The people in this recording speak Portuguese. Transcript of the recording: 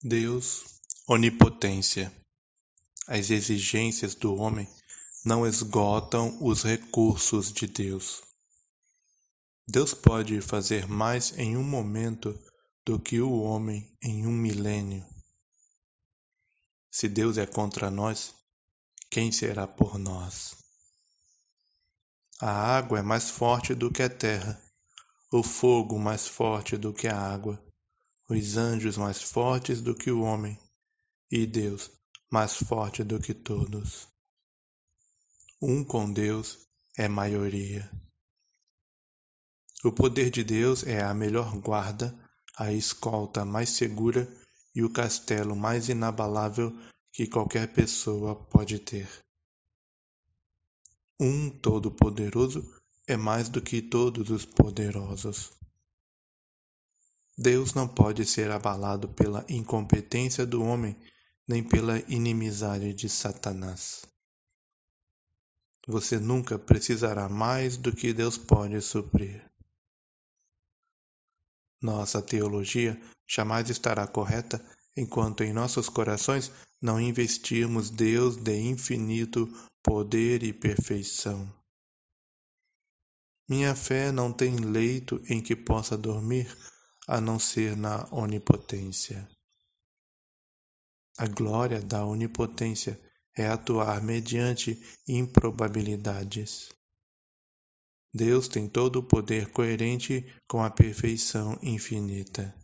Deus, onipotência. As exigências do homem não esgotam os recursos de Deus. Deus pode fazer mais em um momento do que o homem em um milênio. Se Deus é contra nós, quem será por nós? A água é mais forte do que a terra, o fogo mais forte do que a água os anjos mais fortes do que o homem, e Deus mais forte do que todos. Um com Deus é maioria. O poder de Deus é a melhor guarda, a escolta mais segura e o castelo mais inabalável que qualquer pessoa pode ter. Um Todo-Poderoso é mais do que todos os poderosos. Deus não pode ser abalado pela incompetência do homem, nem pela inimizade de Satanás. Você nunca precisará mais do que Deus pode suprir. Nossa teologia jamais estará correta enquanto em nossos corações não investirmos Deus de infinito poder e perfeição. Minha fé não tem leito em que possa dormir a não ser na onipotência. A glória da onipotência é atuar mediante improbabilidades. Deus tem todo o poder coerente com a perfeição infinita.